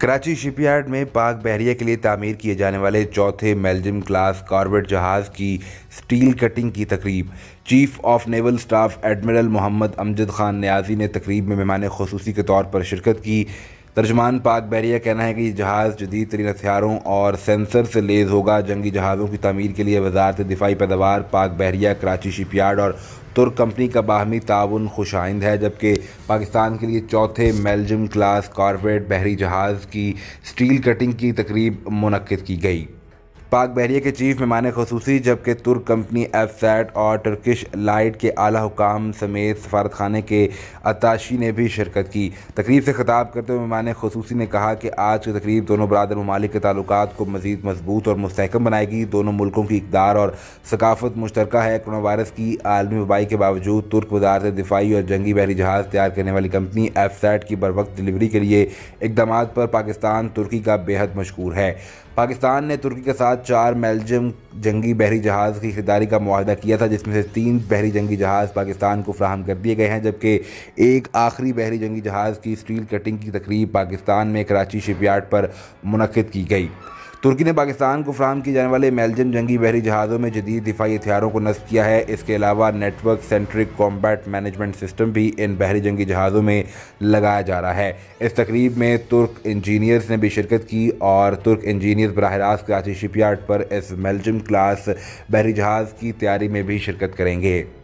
Karachi shipyard में पाक बहरिया के लिए तामीर किए जाने वाले चौथे मेलजम क्लास कॉर्बेट जहाज़ की स्टील कटिंग की तकरीब chief of naval staff admiral Mohammad Amjad Khan Niazi ने तकरीब में मेहमान खसूसी के तौर पर शिरकत की तर्जमान पाक बैरिया कहना है कि जहाज़ जदीद तरीन हथियारों और सेंसर से लेज होगा जंगी जहाज़ों की तमीर के लिए वजारत दिफाई पैदावार पाक बहरिया कराची शिप यार्ड और तुर्क कंपनी का बाहमी ताउन खुश आइंद है जबकि पाकिस्तान के लिए चौथे मेलजम क्लास कॉरपोरेट बहरी जहाज़ की स्टील कटिंग की तकरीब मनद की गई पाक बहरिया के चीफ मेहमान खसूसी जबकि तुर्क कंपनी एफ सैट और टर्किश लाइट के आला हुकाम समेत सफारत खाना के अताशी ने भी शिरकत की तकरीब से ख़ताब करते हुए मेहमान खसूसी ने कहा कि आज की तकरीब दोनों बरदर ममालिक के ताल्लुक को मज़ीद मजबूत और मस्तकम बनाएगी दोनों मुल्कों की इकदार और सकाफत मुश्तर है कोरोना वायरस की आलमी वबाई के बावजूद तुर्क वजारत दिफाई और जंगी बहरी जहाज़ तैयार करने वाली कंपनी एफ सैट की बर वक्त डिलीवरी के लिए इकदाम पर पाकिस्तान तुर्की का बेहद मशहूर है पाकिस्तान ने तुर्की के साथ चार बेल्जियम जंगी बहरी जहाज़ की खरीदारी का माहदा किया था जिसमें से तीन बहरी जंगी जहाज़ पाकिस्तान को फ्राहम कर दिए गए हैं जबकि एक आखिरी बहरी जंगी जहाज़ की स्टील कटिंग की तकरीब पाकिस्तान में कराची शिपयार्ड पर मनद की गई तुर्की ने पाकिस्तान को फ्राहम किए जाने वाले मेलजन जंगी बहरी जहाज़ों में जदीद दिफाई हथियारों को नस्ब किया है इसके अलावा network centric combat management system भी इन बहरी जंगी जहाज़ों में लगाया जा रहा है इस तकरीब में तुर्क इंजीनियर्स ने भी शिरकत की और तुर्क इंजीनियर्स बरह रास्त कराची यार्ड पर इस मेलजम क्लास बहरी जहाज़ की तैयारी में भी शिरकत करेंगे